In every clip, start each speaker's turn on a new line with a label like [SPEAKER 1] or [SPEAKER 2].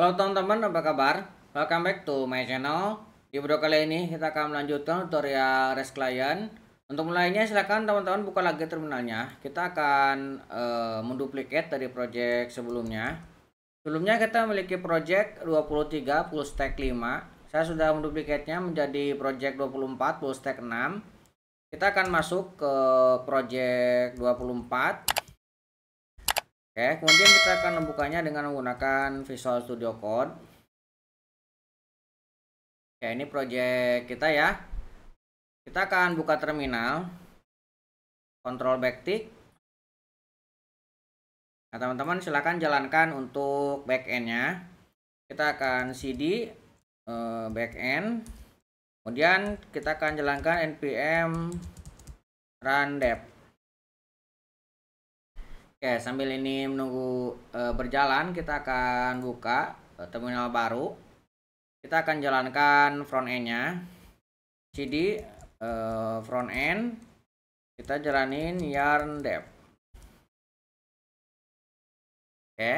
[SPEAKER 1] Halo teman-teman, apa kabar? Welcome back to my channel. Di video kali ini kita akan melanjutkan tutorial REST client. Untuk mulainya silahkan teman-teman buka lagi terminalnya. Kita akan uh, eh, menduplikat dari project sebelumnya. Sebelumnya kita memiliki project 23 full stack 5. Saya sudah menduplikatnya menjadi project 24 full stack 6. Kita akan masuk ke project 24 Oke, kemudian kita akan membukanya dengan menggunakan Visual Studio Code. Oke, ya, ini project kita ya.
[SPEAKER 2] Kita akan buka terminal. Control backtick.
[SPEAKER 1] Nah, teman-teman silahkan jalankan untuk backend-nya. Kita akan CD eh, backend. Kemudian kita akan jalankan npm run dev. Oke, sambil ini menunggu e, berjalan, kita akan buka e, terminal baru. Kita akan jalankan front end-nya. CD e, eh, front end kita jalanin yarn dev. Oke,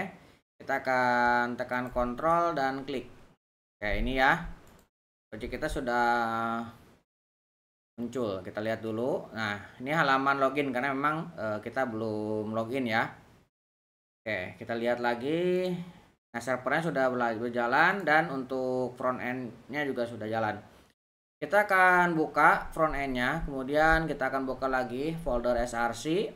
[SPEAKER 1] kita akan tekan kontrol dan klik. Oke, ini ya. Project kita sudah muncul kita lihat dulu nah ini halaman login karena memang uh, kita belum login ya oke kita lihat lagi nah servernya sudah berjalan dan untuk front endnya juga sudah jalan kita akan buka front endnya kemudian kita akan buka lagi folder src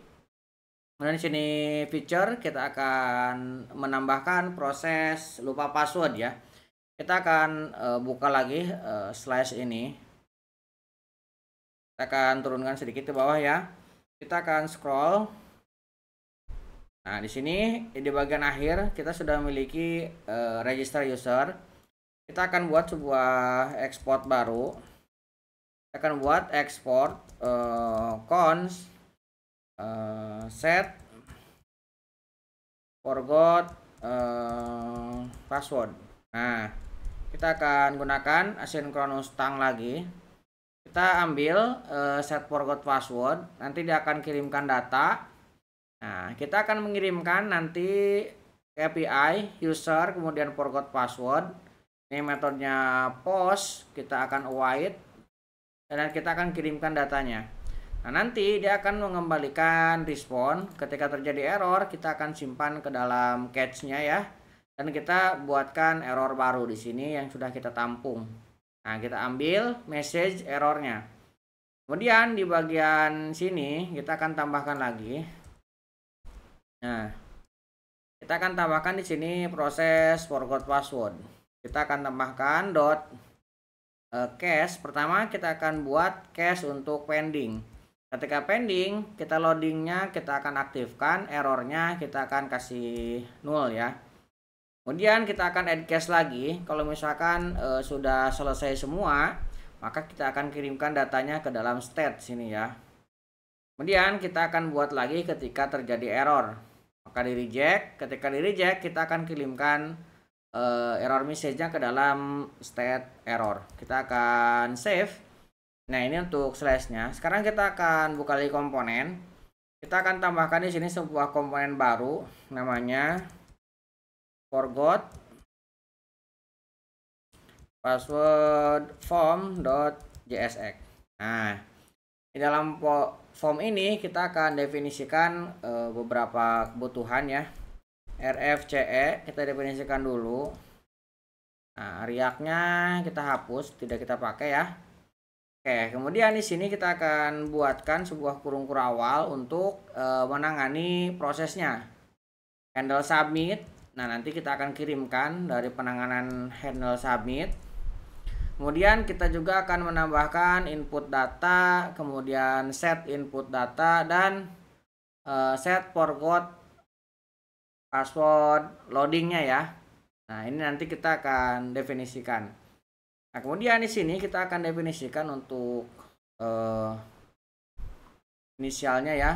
[SPEAKER 1] kemudian di sini feature kita akan menambahkan proses lupa password ya kita akan uh, buka lagi uh, slash ini kita akan turunkan sedikit ke bawah ya kita akan scroll nah di sini di bagian akhir kita sudah memiliki uh, register user kita akan buat sebuah export baru kita akan buat export uh, cons uh, set forgot uh, password nah kita akan gunakan asynchronous tang lagi kita ambil uh, set forgot password nanti dia akan kirimkan data nah kita akan mengirimkan nanti API user kemudian forgot password ini metodenya post kita akan await dan kita akan kirimkan datanya nah nanti dia akan mengembalikan respon ketika terjadi error kita akan simpan ke dalam nya ya dan kita buatkan error baru di sini yang sudah kita tampung Nah, kita ambil message errornya. Kemudian di bagian sini kita akan tambahkan lagi. Nah, kita akan tambahkan di sini proses forgot password. Kita akan tambahkan dot uh, cache. Pertama kita akan buat cache untuk pending. Ketika pending, kita loadingnya kita akan aktifkan, errornya kita akan kasih nol ya. Kemudian kita akan add cache lagi. Kalau misalkan e, sudah selesai semua, maka kita akan kirimkan datanya ke dalam state sini ya. Kemudian kita akan buat lagi ketika terjadi error. Maka di reject, ketika di reject kita akan kirimkan e, error message-nya ke dalam state error. Kita akan save. Nah, ini untuk slash-nya. Sekarang kita akan buka lagi komponen. Kita akan tambahkan di sini sebuah komponen baru namanya forgot password form .jsx Nah, di dalam form ini kita akan definisikan eh, beberapa kebutuhan ya. RFCE kita definisikan dulu. Nah, riaknya kita hapus, tidak kita pakai ya. Oke, kemudian di sini kita akan buatkan sebuah kurung kurawal untuk eh, menangani prosesnya. Handle submit Nah, nanti kita akan kirimkan dari penanganan handle submit. Kemudian kita juga akan menambahkan input data, kemudian set input data dan uh, set forgot password loadingnya ya. Nah, ini nanti kita akan definisikan. Nah, kemudian di sini kita akan definisikan untuk uh, inisialnya ya,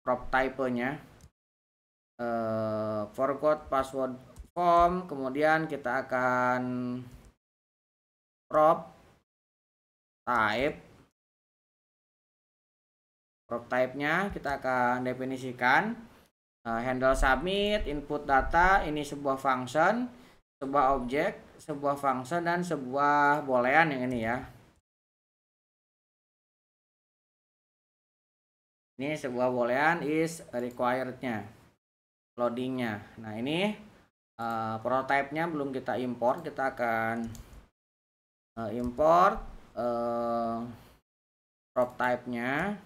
[SPEAKER 1] prop type-nya uh, forgot password form kemudian kita akan prop type prop type nya kita akan definisikan eh, handle submit input data ini sebuah function sebuah objek sebuah function dan sebuah boolean yang ini ya
[SPEAKER 2] ini sebuah boolean is
[SPEAKER 1] required-nya loadingnya nah ini uh, eh, prototype-nya belum kita import kita akan uh, import uh, eh,
[SPEAKER 2] prototype-nya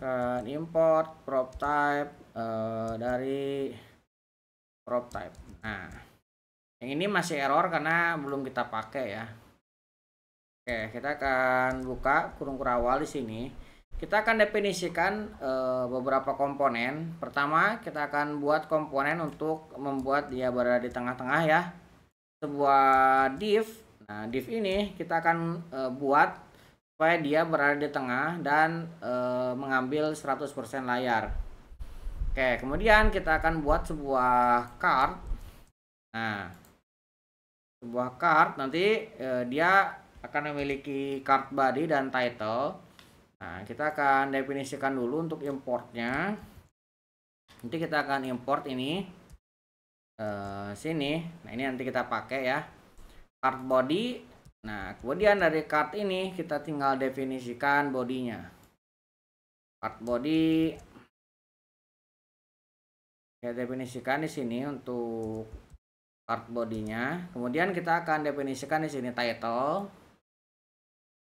[SPEAKER 1] akan import prototype uh, dari prototype. nah yang ini masih error karena belum kita pakai ya oke kita akan buka kurung kurawal di sini kita akan definisikan e, beberapa komponen. Pertama, kita akan buat komponen untuk membuat dia berada di tengah-tengah ya. Sebuah div. Nah, div ini kita akan e, buat supaya dia berada di tengah dan e, mengambil 100% layar. Oke, kemudian kita akan buat sebuah card. Nah, sebuah card nanti e, dia akan memiliki card body dan title Nah, kita akan definisikan dulu untuk importnya. Nanti kita akan import ini eh, sini. Nah, ini nanti kita pakai ya. Card body. Nah, kemudian dari card ini kita tinggal definisikan bodinya. Card body kita definisikan di sini untuk card bodinya. Kemudian kita akan definisikan di sini title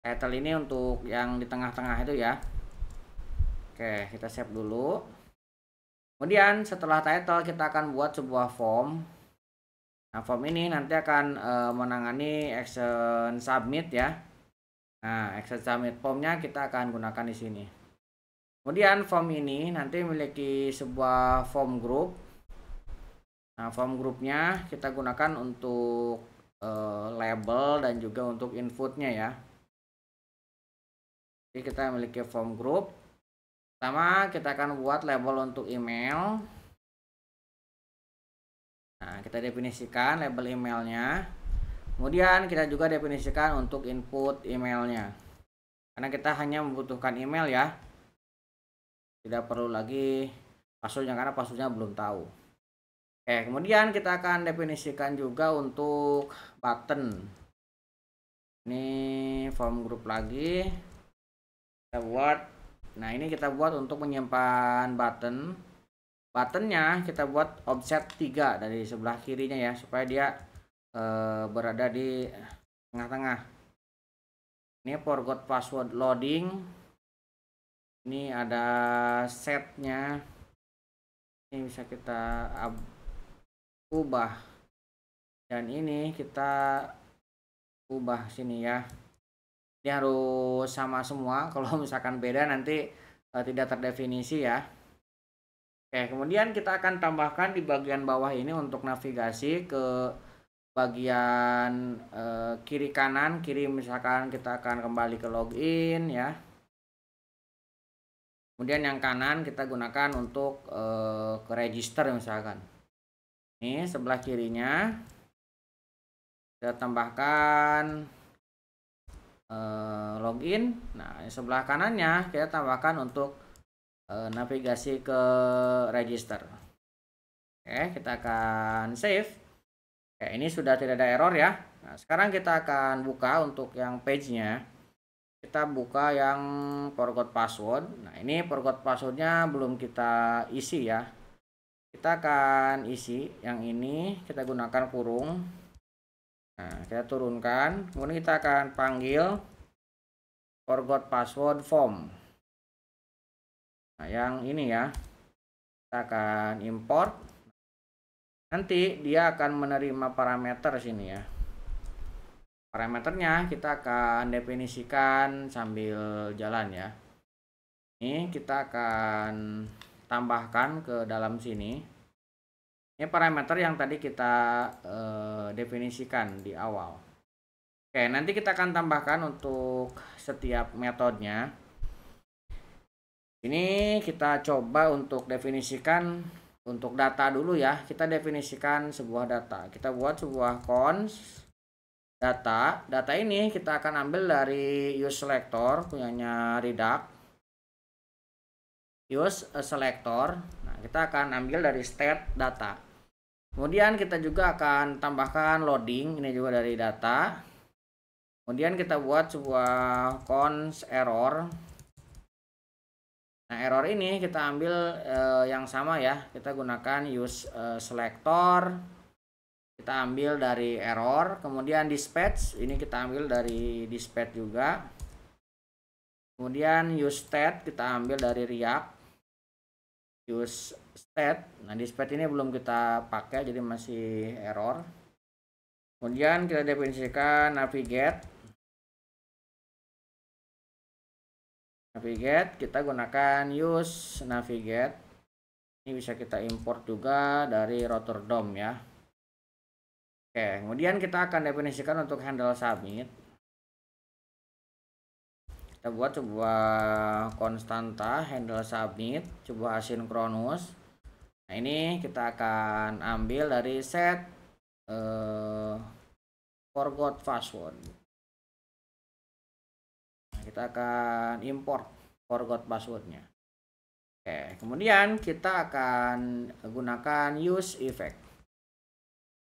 [SPEAKER 1] title ini untuk yang di tengah-tengah itu ya oke kita save dulu kemudian setelah title kita akan buat sebuah form nah form ini nanti akan e, menangani action submit ya nah action submit formnya kita akan gunakan di sini kemudian form ini nanti memiliki sebuah form group nah form groupnya kita gunakan untuk e, label dan juga untuk inputnya ya jadi kita memiliki form group pertama kita akan buat label untuk email nah kita definisikan label emailnya kemudian kita juga definisikan untuk input emailnya karena kita hanya membutuhkan email ya tidak perlu lagi passwordnya karena passwordnya belum tahu oke kemudian kita akan definisikan juga untuk button ini form group lagi kita buat nah ini kita buat untuk menyimpan button buttonnya kita buat offset 3 dari sebelah kirinya ya supaya dia e, berada di tengah-tengah ini forgot password loading ini ada setnya ini bisa kita ubah dan ini kita ubah sini ya ini harus sama semua kalau misalkan beda nanti uh, tidak terdefinisi ya Oke kemudian kita akan tambahkan di bagian bawah ini untuk navigasi ke bagian uh, kiri kanan kiri misalkan kita akan kembali ke login ya kemudian yang kanan kita gunakan untuk uh, ke register misalkan ini sebelah kirinya kita tambahkan uh, login nah di sebelah kanannya kita tambahkan untuk uh, navigasi ke register oke kita akan save oke ini sudah tidak ada error ya nah sekarang kita akan buka untuk yang page nya kita buka yang forgot password nah ini forgot passwordnya belum kita isi ya kita akan isi yang ini kita gunakan kurung Nah, kita turunkan. Kemudian kita akan panggil forgot password form. Nah, yang ini ya. Kita akan import. Nanti dia akan menerima parameter sini ya. Parameternya kita akan definisikan sambil jalan ya. Ini kita akan tambahkan ke dalam sini. Ini parameter yang tadi kita uh, definisikan di awal. Oke, nanti kita akan tambahkan untuk setiap metodenya. Ini kita coba untuk definisikan untuk data dulu ya. Kita definisikan sebuah data. Kita buat sebuah cons data. Data ini kita akan ambil dari use selector punyanya Redact. Use selector. Nah, kita akan ambil dari state data. Kemudian kita juga akan tambahkan loading ini juga dari data. Kemudian kita buat sebuah cons error. Nah, error ini kita ambil eh, yang sama ya. Kita gunakan use eh, selector. Kita ambil dari error, kemudian dispatch ini kita ambil dari dispatch juga. Kemudian use state kita ambil dari React use stat nah di stat ini belum kita pakai jadi masih error kemudian kita definisikan navigate
[SPEAKER 2] navigate kita gunakan
[SPEAKER 1] use navigate ini bisa kita import juga dari Rotor Dom ya oke kemudian kita akan definisikan untuk handle submit kita buat sebuah konstanta handle submit sebuah asinkronus nah ini kita akan ambil dari set eh, forgot password nah, kita akan import forgot passwordnya Oke, kemudian kita akan gunakan use effect.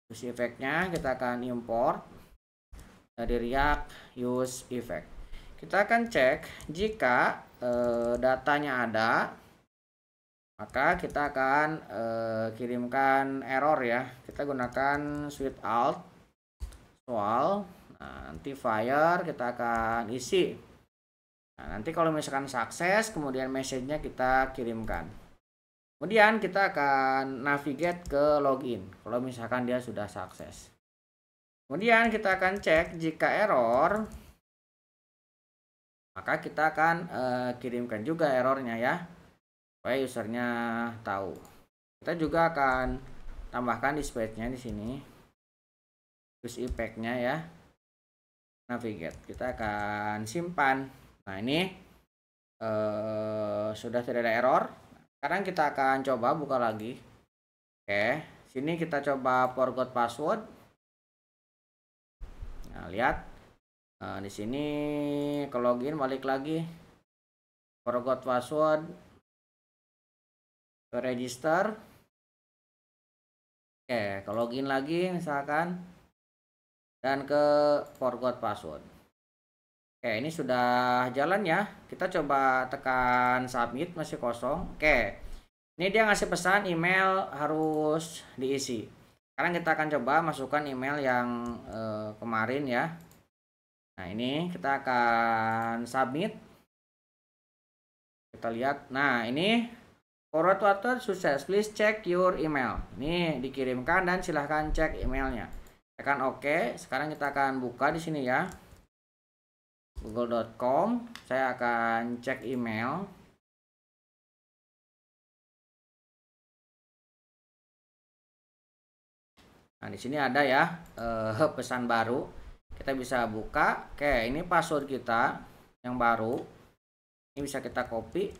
[SPEAKER 1] Use effectnya kita akan import dari React use effect. Kita akan cek jika e, datanya ada, maka kita akan e, kirimkan error ya. Kita gunakan switch out, soal, nah, nanti fire kita akan isi. Nah, nanti kalau misalkan sukses, kemudian message-nya kita kirimkan. Kemudian kita akan navigate ke login kalau misalkan dia sudah sukses. Kemudian kita akan cek jika error maka kita akan uh, kirimkan juga errornya ya supaya usernya tahu kita juga akan tambahkan dispatchnya di sini terus impactnya ya navigate kita akan simpan nah ini uh, sudah tidak ada error sekarang kita akan coba buka lagi oke sini kita coba forgot password nah lihat Nah, di sini ke login balik lagi forgot password
[SPEAKER 2] ke register
[SPEAKER 1] oke ke login lagi misalkan dan ke forgot password oke ini sudah jalan ya kita coba tekan submit masih kosong oke ini dia ngasih pesan email harus diisi sekarang kita akan coba masukkan email yang eh, kemarin ya Nah, ini kita akan submit. Kita lihat. Nah, ini forward water sukses. Please check your email. Ini dikirimkan dan silahkan cek emailnya. Tekan OK. Sekarang kita akan buka di sini ya. Google.com. Saya akan cek email. Nah, di sini ada ya eh, pesan baru kita bisa buka oke ini password kita yang baru ini bisa kita copy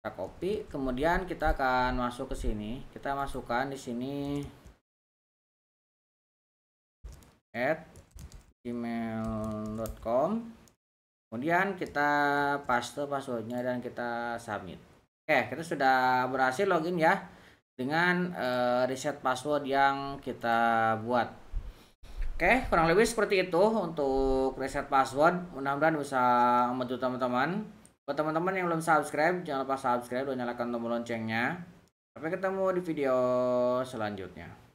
[SPEAKER 1] kita copy kemudian kita akan masuk ke sini kita masukkan di sini at gmail.com kemudian kita paste passwordnya dan kita submit oke kita sudah berhasil login ya dengan uh, reset password yang kita buat Oke, kurang lebih seperti itu untuk reset password. Mudah-mudahan bisa membantu teman-teman. Buat teman-teman yang belum subscribe, jangan lupa subscribe dan nyalakan tombol loncengnya. Sampai ketemu di video selanjutnya.